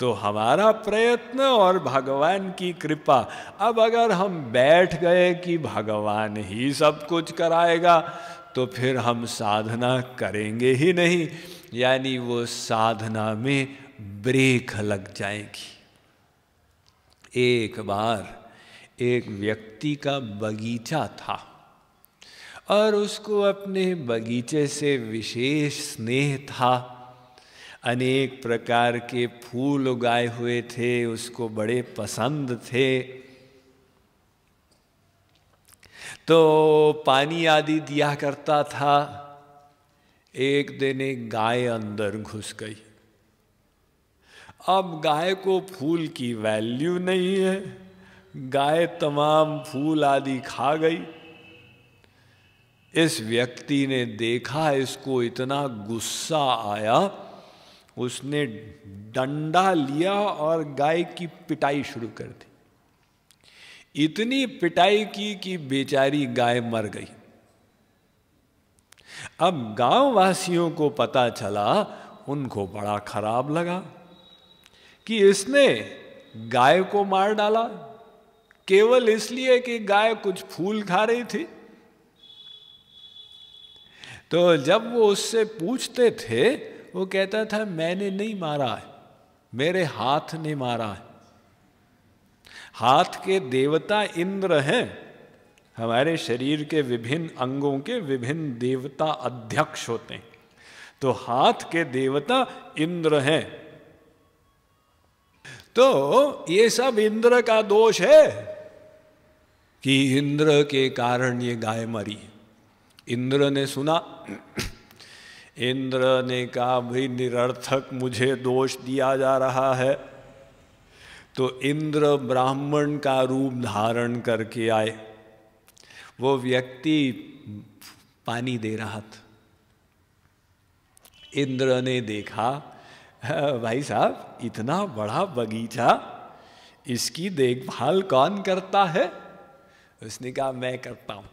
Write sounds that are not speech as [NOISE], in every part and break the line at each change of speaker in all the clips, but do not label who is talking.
तो हमारा प्रयत्न और भगवान की कृपा अब अगर हम बैठ गए कि भगवान ही सब कुछ कराएगा तो फिर हम साधना करेंगे ही नहीं यानी वो साधना में ब्रेक लग जाएगी एक बार एक व्यक्ति का बगीचा था और उसको अपने बगीचे से विशेष स्नेह था अनेक प्रकार के फूल उगाए हुए थे उसको बड़े पसंद थे तो पानी आदि दिया करता था एक दिन एक गाय अंदर घुस गई अब गाय को फूल की वैल्यू नहीं है गाय तमाम फूल आदि खा गई इस व्यक्ति ने देखा इसको इतना गुस्सा आया उसने डंडा लिया और गाय की पिटाई शुरू कर दी इतनी पिटाई की कि बेचारी गाय मर गई अब गांव वासियों को पता चला उनको बड़ा खराब लगा कि इसने गाय को मार डाला केवल इसलिए कि गाय कुछ फूल खा रही थी तो जब वो उससे पूछते थे वो कहता था मैंने नहीं मारा है मेरे हाथ ने मारा है हाथ के देवता इंद्र हैं हमारे शरीर के विभिन्न अंगों के विभिन्न देवता अध्यक्ष होते हैं तो हाथ के देवता इंद्र हैं तो ये सब इंद्र का दोष है कि इंद्र के कारण ये गाय मरी इंद्र ने सुना इंद्र ने कहा भाई निरर्थक मुझे दोष दिया जा रहा है तो इंद्र ब्राह्मण का रूप धारण करके आए वो व्यक्ति पानी दे रहा था इंद्र ने देखा भाई साहब इतना बड़ा बगीचा इसकी देखभाल कौन करता है उसने कहा मैं करता हूं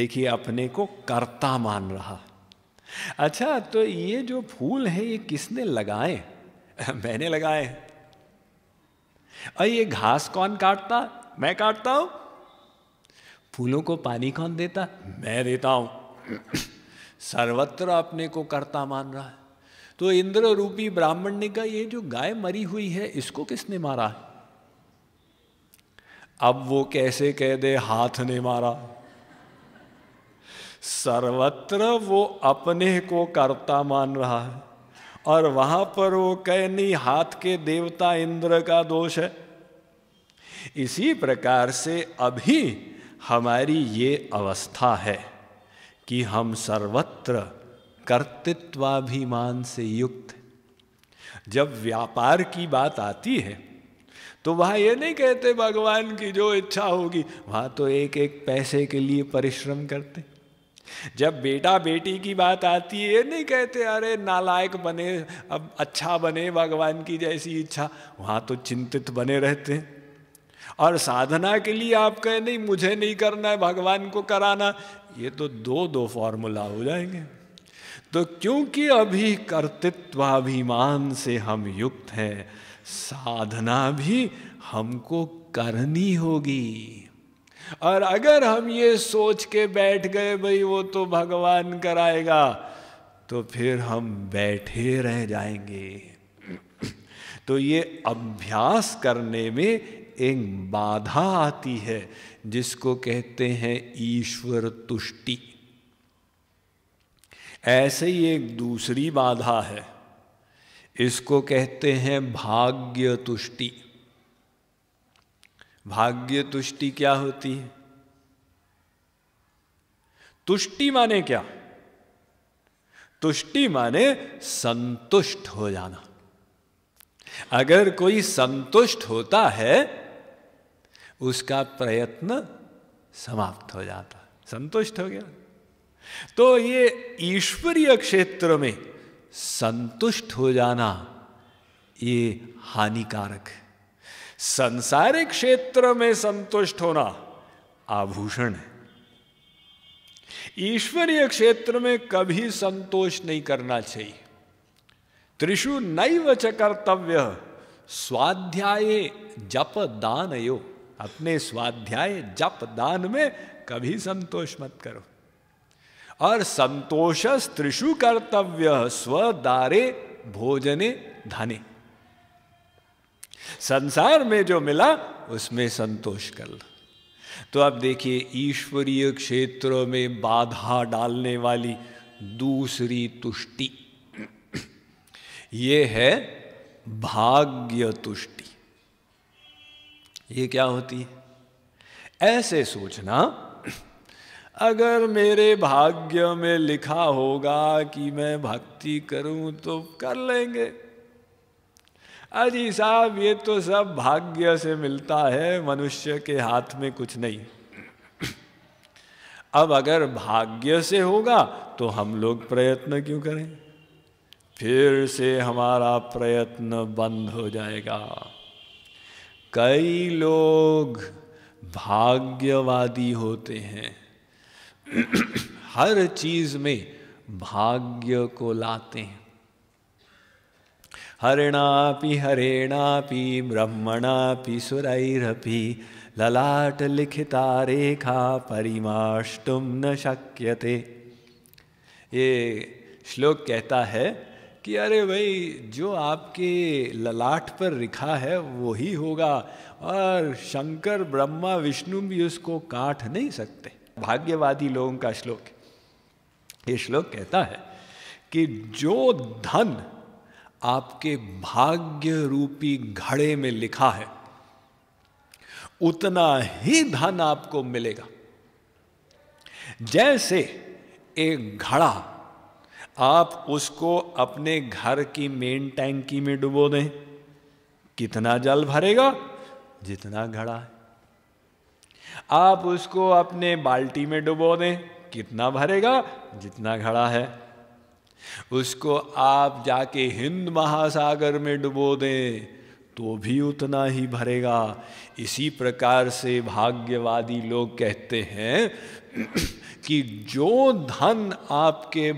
देखिए अपने को कर्ता मान रहा अच्छा तो ये जो फूल है ये किसने लगाए [LAUGHS] मैंने लगाए और ये घास कौन काटता मैं काटता हूं फूलों को पानी कौन देता मैं देता हूं [CLEARS THROAT] सर्वत्र अपने को कर्ता मान रहा है तो इंद्र रूपी ब्राह्मण ने कहा ये जो गाय मरी हुई है इसको किसने मारा अब वो कैसे कह दे हाथ ने मारा सर्वत्र वो अपने को कर्ता मान रहा है और वहां पर वो कह नहीं हाथ के देवता इंद्र का दोष है इसी प्रकार से अभी हमारी ये अवस्था है कि हम सर्वत्र कर्तृत्वाभिमान से युक्त जब व्यापार की बात आती है तो वह ये नहीं कहते भगवान की जो इच्छा होगी वहां तो एक एक पैसे के लिए परिश्रम करते जब बेटा बेटी की बात आती है ये नहीं कहते अरे नालायक बने अब अच्छा बने भगवान की जैसी इच्छा वहां तो चिंतित बने रहते हैं और साधना के लिए आप कहे नहीं मुझे नहीं करना है भगवान को कराना ये तो दो दो फॉर्मूला हो जाएंगे तो क्योंकि अभी कर्तृत्वाभिमान से हम युक्त हैं साधना भी हमको करनी होगी और अगर हम ये सोच के बैठ गए भाई वो तो भगवान कराएगा तो फिर हम बैठे रह जाएंगे [CLEARS THROAT] तो ये अभ्यास करने में एक बाधा आती है जिसको कहते हैं ईश्वर तुष्टि ऐसे ही एक दूसरी बाधा है इसको कहते हैं भाग्य तुष्टि भाग्य तुष्टि क्या होती है तुष्टि माने क्या तुष्टि माने संतुष्ट हो जाना अगर कोई संतुष्ट होता है उसका प्रयत्न समाप्त हो जाता संतुष्ट हो गया तो ये ईश्वरीय क्षेत्र में संतुष्ट हो जाना ये हानिकारक है संसारिक क्षेत्र में संतुष्ट होना आभूषण है ईश्वरीय क्षेत्र में कभी संतोष नहीं करना चाहिए त्रिशु नैव च कर्तव्य स्वाध्याय जप दान यो अपने स्वाध्याय जप दान में कभी संतोष मत करो और संतोष त्रिशु कर्तव्य स्वदारे भोजने धने संसार में जो मिला उसमें संतोष कर तो आप देखिए ईश्वरीय क्षेत्रों में बाधा डालने वाली दूसरी तुष्टि ये है भाग्य तुष्टि ये क्या होती है ऐसे सोचना अगर मेरे भाग्य में लिखा होगा कि मैं भक्ति करूं तो कर लेंगे अजी साहब ये तो सब भाग्य से मिलता है मनुष्य के हाथ में कुछ नहीं अब अगर भाग्य से होगा तो हम लोग प्रयत्न क्यों करें फिर से हमारा प्रयत्न बंद हो जाएगा कई लोग भाग्यवादी होते हैं हर चीज में भाग्य को लाते हैं हरिणा हरेणापि ब्रह्मणापि सुरैरपि लिखिता रेखा परिमाष्टुम न शक्यते ये श्लोक कहता है कि अरे भाई जो आपके ललाट पर लिखा है वो ही होगा और शंकर ब्रह्मा विष्णु भी उसको काट नहीं सकते भाग्यवादी लोगों का श्लोक ये श्लोक कहता है कि जो धन आपके भाग्य रूपी घड़े में लिखा है उतना ही धन आपको मिलेगा जैसे एक घड़ा आप उसको अपने घर की मेन टैंकी में डुबो दें कितना जल भरेगा जितना घड़ा है आप उसको अपने बाल्टी में डुबो दें कितना भरेगा जितना घड़ा है उसको आप जाके हिंद महासागर में डुबो दें तो भी उतना ही भरेगा इसी प्रकार से भाग्यवादी लोग कहते हैं [CLEARS THROAT] कि जो धन आपके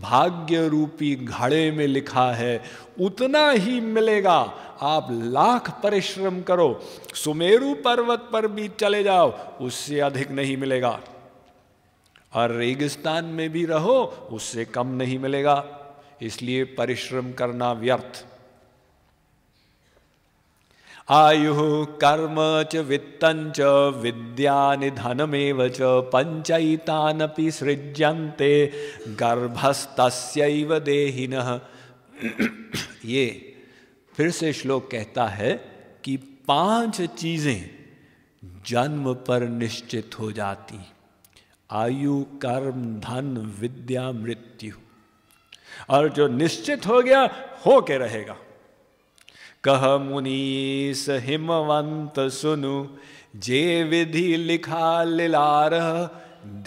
भाग्य रूपी घड़े में लिखा है उतना ही मिलेगा आप लाख परिश्रम करो सुमेरु पर्वत पर भी चले जाओ उससे अधिक नहीं मिलेगा और रेगिस्तान में भी रहो उससे कम नहीं मिलेगा इसलिए परिश्रम करना व्यर्थ आयु कर्म च वित्तं च विद्या निधनमेव च अपनी सृज्यंते गर्भस्तस्यैव देहिनः [COUGHS] ये फिर से श्लोक कहता है कि पांच चीजें जन्म पर निश्चित हो जाती हैं आयु कर्म धन विद्या मृत्यु और जो निश्चित हो गया हो के रहेगा कह मुनीस हिमवंत सुनु जे विधि लिखा लिलार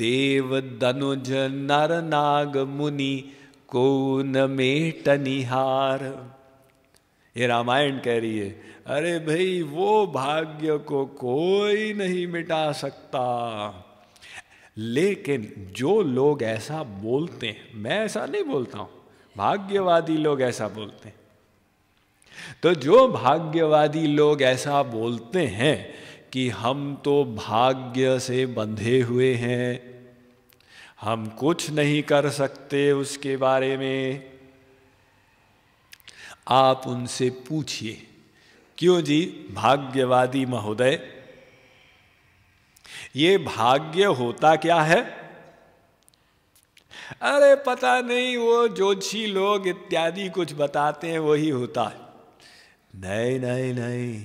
देव दनुज नर नाग मुनि को न मेट निहार ये रामायण कह रही है अरे भाई वो भाग्य को कोई नहीं मिटा सकता लेकिन जो लोग ऐसा बोलते हैं मैं ऐसा नहीं बोलता हूं भाग्यवादी लोग ऐसा बोलते हैं तो जो भाग्यवादी लोग ऐसा बोलते हैं कि हम तो भाग्य से बंधे हुए हैं हम कुछ नहीं कर सकते उसके बारे में आप उनसे पूछिए क्यों जी भाग्यवादी महोदय ये भाग्य होता क्या है अरे पता नहीं वो जोशी लोग इत्यादि कुछ बताते हैं वही होता है नहीं नहीं नहीं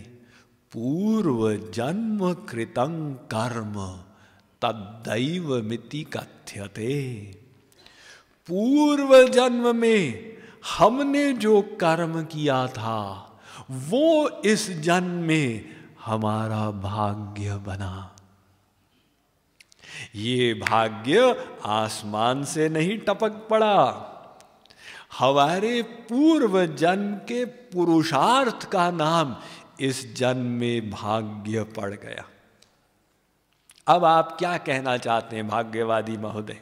पूर्व जन्म कृतं कर्म तदैव मिति कथ्यते पूर्व जन्म में हमने जो कर्म किया था वो इस जन्म में हमारा भाग्य बना ये भाग्य आसमान से नहीं टपक पड़ा हमारे पूर्व जन्म के पुरुषार्थ का नाम इस जन्म में भाग्य पड़ गया अब आप क्या कहना चाहते हैं भाग्यवादी महोदय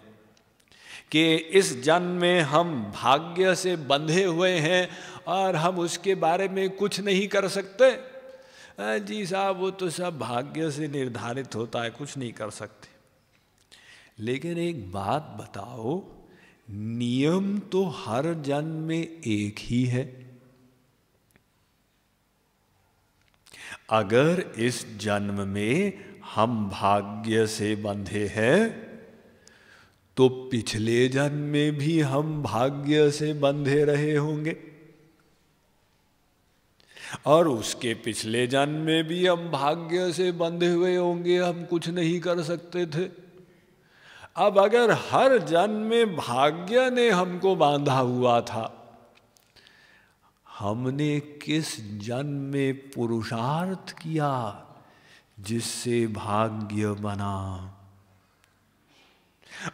कि इस जन्म में हम भाग्य से बंधे हुए हैं और हम उसके बारे में कुछ नहीं कर सकते जी साहब वो तो सब भाग्य से निर्धारित होता है कुछ नहीं कर सकते लेकिन एक बात बताओ नियम तो हर जन में एक ही है अगर इस जन्म में हम भाग्य से बंधे हैं तो पिछले जन्म में भी हम भाग्य से बंधे रहे होंगे और उसके पिछले जन्म में भी हम भाग्य से बंधे हुए होंगे हम कुछ नहीं कर सकते थे अब अगर हर जन्म में भाग्य ने हमको बांधा हुआ था हमने किस जन्म में पुरुषार्थ किया जिससे भाग्य बना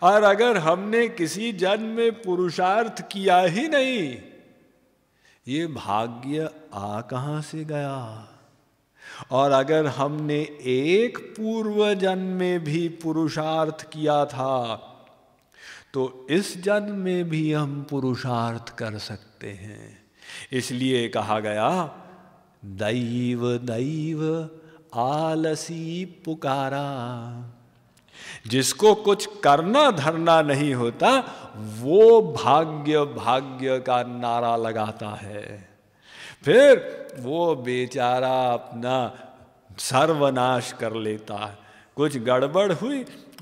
और अगर हमने किसी जन्म में पुरुषार्थ किया ही नहीं ये भाग्य आ कहां से गया और अगर हमने एक पूर्व जन्म में भी पुरुषार्थ किया था तो इस जन्म में भी हम पुरुषार्थ कर सकते हैं इसलिए कहा गया दैव दैव आलसी पुकारा जिसको कुछ करना धरना नहीं होता वो भाग्य भाग्य का नारा लगाता है फिर वो बेचारा अपना सर्वनाश कर लेता है कुछ गड़बड़ हुई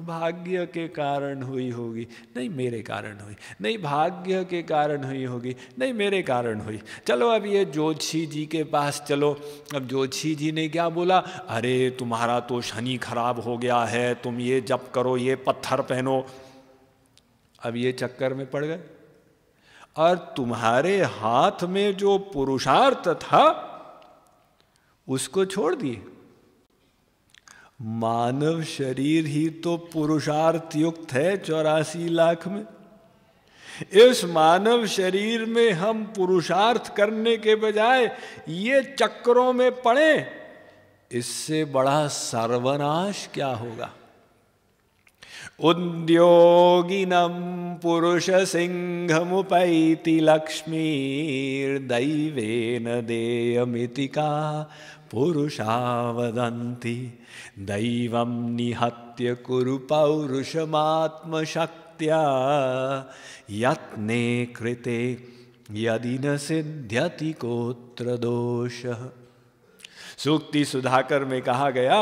भाग्य के कारण हुई होगी नहीं मेरे कारण हुई नहीं भाग्य के कारण हुई होगी नहीं मेरे कारण हुई चलो अब ये जोशी जी के पास चलो अब जोशी जी ने क्या बोला अरे तुम्हारा तो शनि खराब हो गया है तुम ये जप करो ये पत्थर पहनो अब ये चक्कर में पड़ गए और तुम्हारे हाथ में जो पुरुषार्थ था उसको छोड़ दिए मानव शरीर ही तो पुरुषार्थ युक्त है चौरासी लाख में इस मानव शरीर में हम पुरुषार्थ करने के बजाय ये चक्रों में पड़े इससे बड़ा सर्वनाश क्या होगा उद्योगिनम पुरुष उद्योगिनं पुरुषसिंहमुपैति लक्ष्मीर्दैवेन देयमिति का पुरुषा वदन्ति दैवं निहत्य कुरु पौरुषमात्मशक्त्या यत्ने कृते यदि न सिद्ध्यति कोत्र दोषः सूक्ति सुधाकर में कहा गया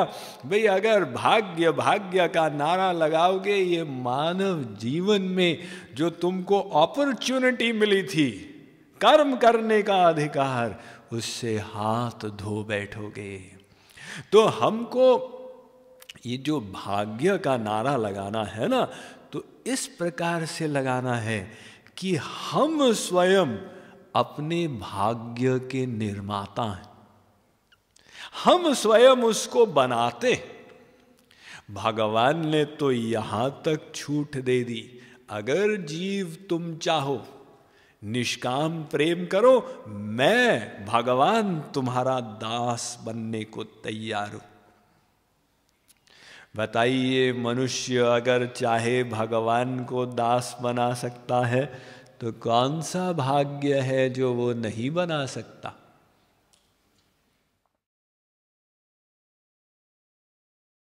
भाई अगर भाग्य भाग्य का नारा लगाओगे ये मानव जीवन में जो तुमको अपॉर्चुनिटी मिली थी कर्म करने का अधिकार उससे हाथ धो बैठोगे तो हमको ये जो भाग्य का नारा लगाना है ना तो इस प्रकार से लगाना है कि हम स्वयं अपने भाग्य के निर्माता हैं हम स्वयं उसको बनाते भगवान ने तो यहां तक छूट दे दी अगर जीव तुम चाहो निष्काम प्रेम करो मैं भगवान तुम्हारा दास बनने को तैयार हूं बताइए मनुष्य अगर चाहे भगवान को दास बना सकता है तो कौन सा भाग्य है जो वो नहीं बना सकता